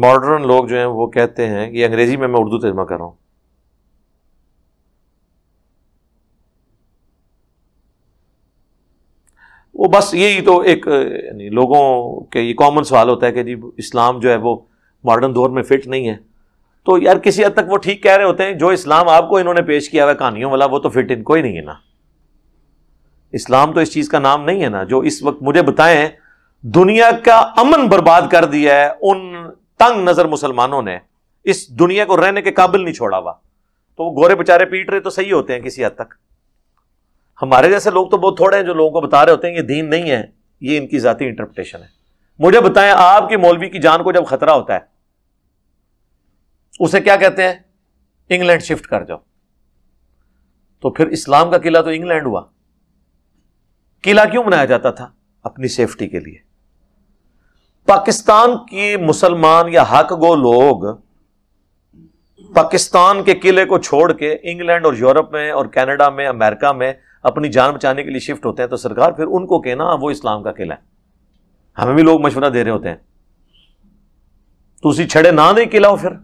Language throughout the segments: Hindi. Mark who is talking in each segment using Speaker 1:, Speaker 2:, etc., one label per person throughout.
Speaker 1: मॉडर्न लोग जो हैं वो कहते हैं कि अंग्रेजी में मैं उर्दू तर्जमा कर रहा हूँ वो बस यही तो एक यानी लोगों के ये कॉमन सवाल होता है कि जी इस्लाम जो है वो मॉडर्न दौर में फिट नहीं है तो यार किसी हद तक वो ठीक कह रहे होते हैं जो इस्लाम आपको इन्होंने पेश किया हुआ कहानियों वाला वो तो फिट इनको ही नहीं है ना इस्लाम तो इस चीज़ का नाम नहीं है ना जो इस वक्त मुझे बताएं दुनिया का अमन बर्बाद कर दिया है उन तंग नजर मुसलमानों ने इस दुनिया को रहने के काबिल नहीं छोड़ा हुआ तो वो गोरे बेचारे पीट रहे तो सही होते हैं किसी हद तक हमारे जैसे लोग तो बहुत थोड़े हैं जो लोगों को बता रहे होते हैं ये दीन नहीं है ये इनकी ज़ाती इंटरप्रिटेशन है मुझे बताएं आपकी मौलवी की जान को जब खतरा होता है उसे क्या कहते हैं इंग्लैंड शिफ्ट कर जाओ तो फिर इस्लाम का किला तो इंग्लैंड हुआ किला क्यों बनाया जाता था अपनी सेफ्टी के लिए पाकिस्तान की मुसलमान या हक गो लोग पाकिस्तान के किले को छोड़ के इंग्लैंड और यूरोप में और कैनेडा में अमेरिका में अपनी जान बचाने के लिए शिफ्ट होते हैं तो सरकार फिर उनको कहना वो इस्लाम का किला है हमें भी लोग मशवरा दे रहे होते हैं तो उसी छड़े ना दें किला हो फिर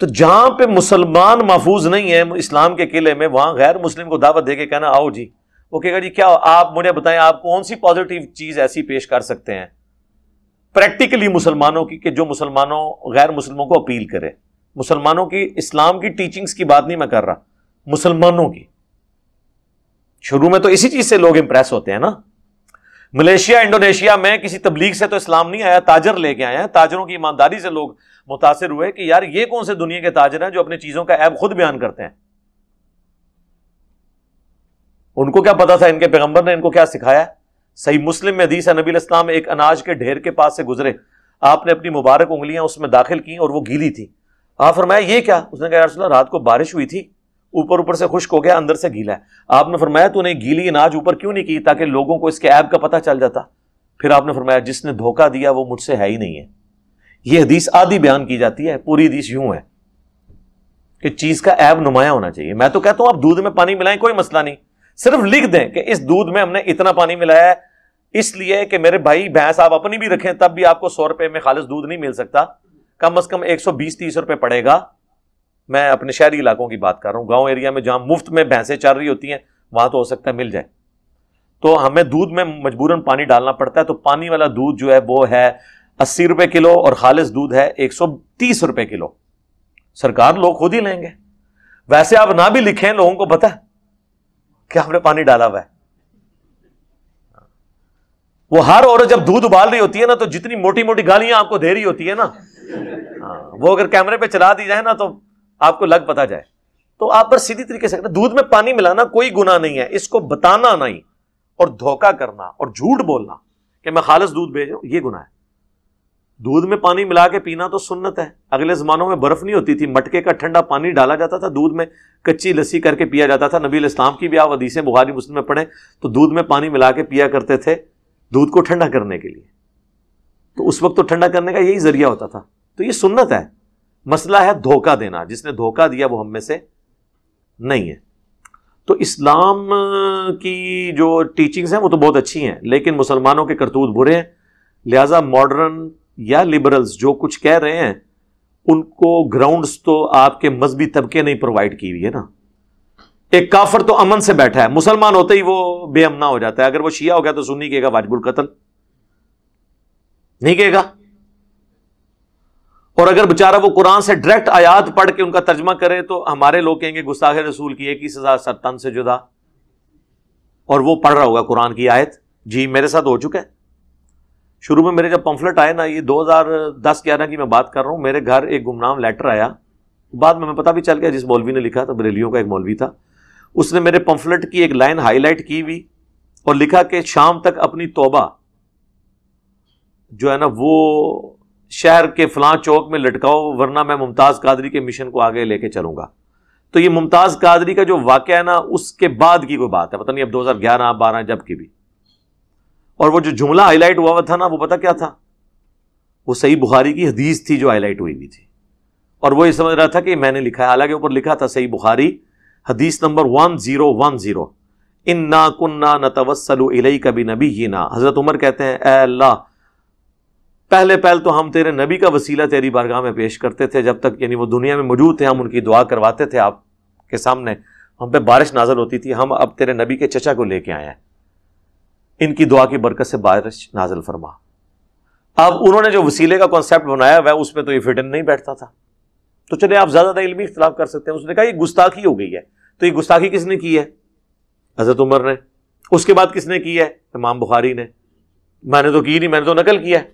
Speaker 1: तो जहां पे मुसलमान महफूज नहीं है इस्लाम के किले में वहां गैर मुस्लिम को दावत दे के कहना आओ जी वो कहेगा जी क्या आप मुझे बताएं आप कौन सी पॉजिटिव चीज ऐसी पेश कर सकते हैं प्रैक्टिकली मुसलमानों की कि जो मुसलमानों गैर मुसलमानों को अपील करे मुसलमानों की इस्लाम की टीचिंग्स की बात नहीं मैं कर रहा मुसलमानों की शुरू में तो इसी चीज से लोग इंप्रेस होते हैं ना मलेशिया इंडोनेशिया में किसी तबलीग से तो इस्लाम नहीं आया ताजर लेके आए हैं ताजरों की ईमानदारी से लोग मुतासर हुए कि यार ये कौन से दुनिया के ताजर हैं जो अपनी चीज़ों का ऐब खुद बयान करते हैं उनको क्या पता था इनके पैगंबर ने इनको क्या सिखाया सही मुस्लिम में हदीस है नबी इस्लाम एक अनाज के ढेर के पास से गुजरे आपने अपनी मुबारक उंगलियां उसमें दाखिल की और वो गीली थी हाँ फरमाया ये क्या उसने कहा यार रात को बारिश हुई थी ऊपर ऊपर से खुश्क हो गया अंदर से गीला है आपने फरमाया तो उन्हें गीली अनाज ऊपर क्यों नहीं की ताकि लोगों को इसके ऐब का पता चल जाता फिर आपने फरमाया जिसने धोखा दिया वो मुझसे है ही नहीं है ये हदीस आधी बयान की जाती है पूरी हदीस यूं है कि चीज का ऐब नुमाया होना चाहिए मैं तो कहता हूं आप दूध में पानी मिलाएं कोई मसला नहीं सिर्फ लिख दें कि इस दूध में हमने इतना पानी मिलाया है इसलिए कि मेरे भाई भैंस आप अपनी भी रखें तब भी आपको सौ रुपए में खालिश दूध नहीं मिल सकता कम अज कम एक सौ बीस तीस रुपए पड़ेगा मैं अपने शहरी इलाकों की बात कर रहा हूं गांव एरिया में जहां मुफ्त में भैंसें चल रही होती हैं वहां तो हो सकता है मिल जाए तो हमें दूध में मजबूरन पानी डालना पड़ता है तो पानी वाला दूध जो है वो है अस्सी रुपए किलो और खालिश दूध है एक सौ तीस रुपए किलो सरकार लोग खुद ही लेंगे वैसे आप ना भी लिखें लोगों को पता है कि हमने पानी डाला हुआ है वो हर औरत जब दूध उबाल रही होती है ना तो जितनी मोटी मोटी गालियां आपको दे रही होती है ना हाँ, वो अगर कैमरे पे चला दी जाए ना तो आपको लग पता जाए तो आप पर सीधी तरीके से दूध में पानी मिलाना कोई गुना नहीं है इसको बताना नहीं और धोखा करना और झूठ बोलना कि मैं खालस दूध भेज रहा हूं ये गुना है दूध में पानी मिला के पीना तो सुन्नत है अगले ज़मानों में बर्फ़ नहीं होती थी मटके का ठंडा पानी डाला जाता था दूध में कच्ची लस्सी करके पिया जाता था नबी इस्लाम की भी आप हदीसें बुखारी मुस्लिम में पढ़े तो दूध में पानी मिला के पिया करते थे दूध को ठंडा करने के लिए तो उस वक्त तो ठंडा करने का यही जरिया होता था तो ये सुन्नत है मसला है धोखा देना जिसने धोखा दिया वो हम में से नहीं है तो इस्लाम की जो टीचिंग्स हैं वो तो बहुत अच्छी हैं लेकिन मुसलमानों के करतूत बुरे हैं लिहाजा मॉडर्न या लिबरल्स जो कुछ कह रहे हैं उनको ग्राउंड्स तो आपके मजहबी तबके ने प्रोवाइड की हुई है ना एक काफर तो अमन से बैठा है मुसलमान होते ही वो बेअमना हो जाता है अगर वो शिया हो गया तो सुन्नी कहेगा वाजबुल कतल नहीं कहेगा और अगर बेचारा वो कुरान से डायरेक्ट आयात पढ़ के उनका तर्जमा करे तो हमारे लोग कहेंगे गुस्ताखे रसूल की एक ही सजा सत्तन से जुदा और वो पढ़ रहा होगा कुरान की आयत जी मेरे साथ हो चुका है शुरू में मेरे जब पंफलेट आए ना ये 2010-11 की मैं बात कर रहा हूँ मेरे घर एक गुमनाम लेटर आया बाद में मैं पता भी चल गया जिस मौलवी ने लिखा था बरेलियों का एक मौलवी था उसने मेरे पंफलेट की एक लाइन हाईलाइट की हुई और लिखा कि शाम तक अपनी तोबा जो है ना वो शहर के फलां चौक में लटकाओ वरना मैं मुमताज़ कादरी के मिशन को आगे लेके चलूंगा तो ये मुमताज़ कादरी का जो वाक्य है ना उसके बाद की कोई बात है पता नहीं अब 2011 12 जब की भी और वो जो जुमला हाईलाइट हुआ हुआ था ना वो पता क्या था वो सही बुखारी की हदीस थी जो हाईलाइट हुई हुई थी और वो ये समझ रहा था कि मैंने लिखा है हालांकि ऊपर लिखा था सही बुखारी हदीस number one zero one zero इन ना कुन्ना न तवसल इलाई कभी नबी ही ना हज़रत उमर कहते हैं ए अल्लाह पहले पहल तो हम तेरे नबी का वसीला तेरी बारगाह में पेश करते थे जब तक यानी वो दुनिया में मौजूद थे हम उनकी दुआ करवाते थे आपके सामने हम पे बारिश नाजल होती थी हम अब तेरे नबी के चचा को लेके आए हैं इनकी दुआ की बरकत से बारिश नाजल फरमा अब उन्होंने जो वसीले का कॉन्सेप्ट बनाया हुआ उसमें तो ये फिटन नहीं बैठता था तो चले आप ज्यादा ज्यादा इलमी इख्तलाफ कर सकते हैं उसने कहा ये गुस्ताखी हो गई है तो ये गुस्ताखी किसने की है हजरत उमर ने उसके बाद किसने की है इमाम बुखारी ने मैंने तो की नहीं मैंने तो नकल किया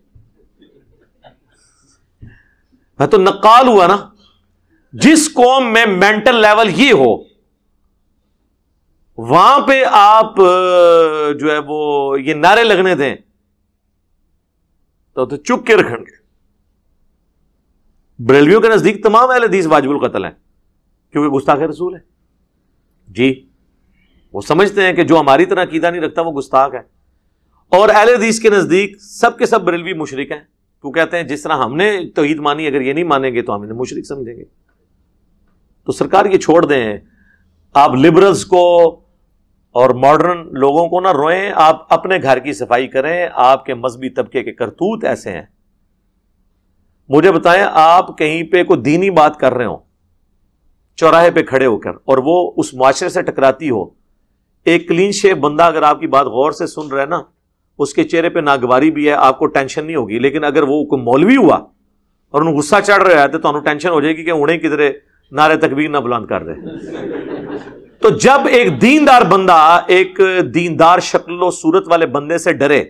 Speaker 1: मैं तो नक्काल हुआ ना जिस कौम में मेंटल लेवल ये हो वहां पे आप जो है वो ये नारे लगने दें तो, तो चुप के रखेंगे बरेलवियों के नजदीक तमाम अहल हदीस वाजिबुल कतल है क्योंकि गुस्ताख रसूल है जी वो समझते हैं कि जो हमारी तरह कीदा नहीं रखता वो गुस्ताख है और अहल हदीस के नजदीक सबके सब बरेलवी मुशरक हैं तो कहते हैं जिस तरह हमने तोहीद मानी अगर ये नहीं मानेंगे तो हम इन्हें मुशरक समझेंगे तो सरकार ये छोड़ दें आप लिबरल्स को और मॉडर्न लोगों को ना रोएं आप अपने घर की सफाई करें आपके मजहबी तबके के करतूत ऐसे हैं मुझे बताएं आप कहीं पे कोई दीनी बात कर रहे हो चौराहे पे खड़े होकर और वो उस माशरे से टकराती हो एक क्लीन शेप बंदा अगर आपकी बात गौर से सुन रहे है ना उसके चेहरे पे नागवारी भी है आपको टेंशन नहीं होगी लेकिन अगर वो कोई मौलवी हुआ और उन्हें गुस्सा चढ़ रहा है तो टेंशन तो हो जाएगी कि उन्हें किधरे नारे तकबीर ना बुलंद कर दे तो जब एक दीनदार बंदा एक दीनदार शक्ल सूरत वाले बंदे से डरे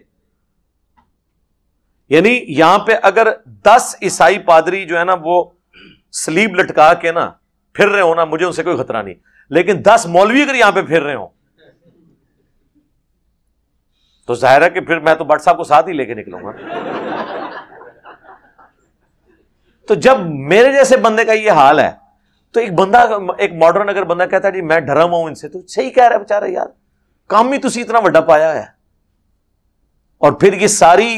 Speaker 1: यानी यहां पे अगर दस ईसाई पादरी जो है ना वो स्लीब लटका के ना फिर रहे हो ना मुझे उनसे कोई खतरा नहीं लेकिन दस मौलवी अगर यहां पे फिर रहे हो तो जाहिर है कि फिर मैं तो भट्ट साहब को साथ ही लेके निकलूंगा तो जब मेरे जैसे बंदे का ये हाल है तो एक बंदा एक मॉडर्न अगर बंदा कहता है जी मैं डरा हुआ इनसे तो सही कह रहा है बेचारा यार काम ही तुम इतना व्डा पाया है और फिर ये सारी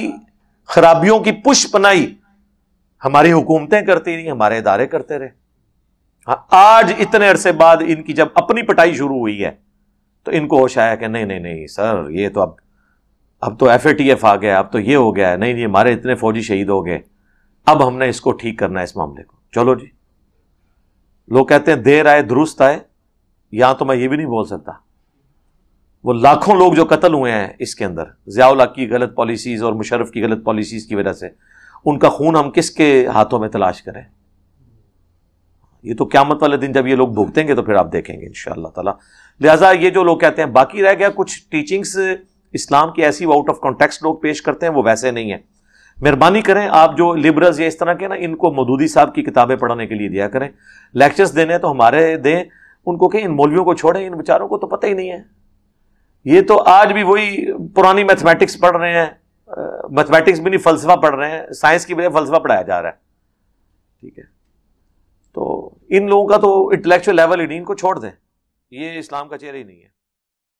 Speaker 1: खराबियों की पुष्पनाई हमारी हुकूमतें करती रही हमारे इदारे करते रहे हाँ आज इतने अरसे बाद इनकी जब अपनी पटाई शुरू हुई है तो इनको होश आया कि नहीं नहीं नहीं सर ये तो अब अब तो एफ ए टी एफ आ गया अब तो ये हो गया है नहीं नहीं हमारे इतने फौजी शहीद हो गए अब हमने इसको ठीक करना है इस मामले को चलो जी लोग कहते हैं देर आए दुरुस्त आए या तो मैं ये भी नहीं बोल सकता वो लाखों लोग जो कत्ल हुए हैं इसके अंदर जियाउला की गलत पॉलिसीज़ और मुशरफ की गलत पॉलिसीज़ की वजह से उनका खून हम किसके हाथों में तलाश करें ये तो क्या मत वाले दिन जब ये लोग भुगतेंगे तो फिर आप देखेंगे इन ताला लिहाजा ये जो लोग कहते हैं बाकी रह गया कुछ टीचिंग्स इस्लाम की ऐसी आउट ऑफ कॉन्टेक्स्ट लोग पेश करते हैं वो वैसे नहीं है मेहरबानी करें आप जो लिबरल्स या इस तरह के ना इनको मदूदी साहब की किताबें पढ़ने के लिए दिया करें लेक्चर्स देने तो हमारे दें उनको कहें इन मौलवियों को छोड़ें इन बेचारों को तो पता ही नहीं है ये तो आज भी वही पुरानी मैथमेटिक्स पढ़ रहे हैं मैथमेटिक्स भी नहीं फलसफा पढ़ रहे हैं साइंस की वजह फलसफा पढ़ाया जा रहा है ठीक है तो इन लोगों का तो इंटेलेक्चुअल लेवल ही नहीं इनको छोड़ दें ये इस्लाम का चेहरा ही नहीं है